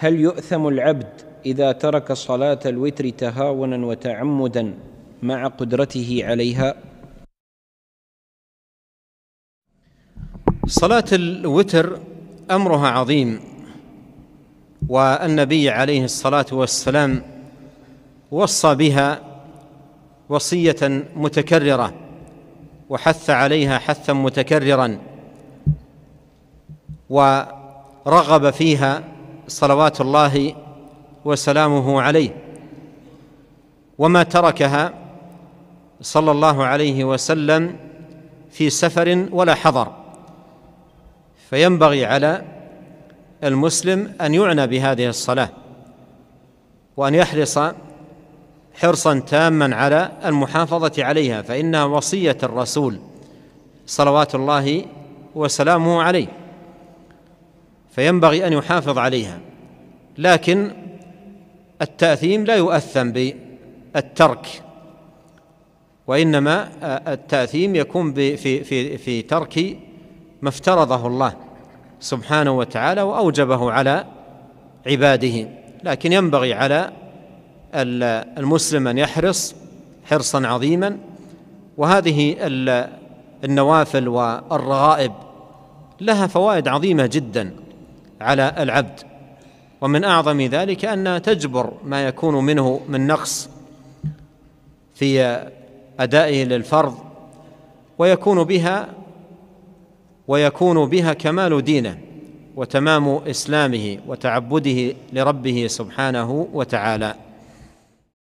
هل يؤثم العبد اذا ترك صلاه الوتر تهاونا وتعمدا مع قدرته عليها صلاه الوتر امرها عظيم والنبي عليه الصلاه والسلام وصى بها وصيه متكرره وحث عليها حثا متكررا ورغب فيها صلوات الله وسلامه عليه وما تركها صلى الله عليه وسلم في سفر ولا حضر فينبغي على المسلم ان يعنى بهذه الصلاه وان يحرص حرصا تاما على المحافظه عليها فانها وصيه الرسول صلوات الله وسلامه عليه فينبغي ان يحافظ عليها لكن التاثيم لا يؤثم بالترك وانما التاثيم يكون في في في ترك ما افترضه الله سبحانه وتعالى واوجبه على عباده لكن ينبغي على المسلم ان يحرص حرصا عظيما وهذه النوافل والرغائب لها فوائد عظيمه جدا على العبد ومن اعظم ذلك ان تجبر ما يكون منه من نقص في ادائه للفرض ويكون بها ويكون بها كمال دينه وتمام اسلامه وتعبده لربه سبحانه وتعالى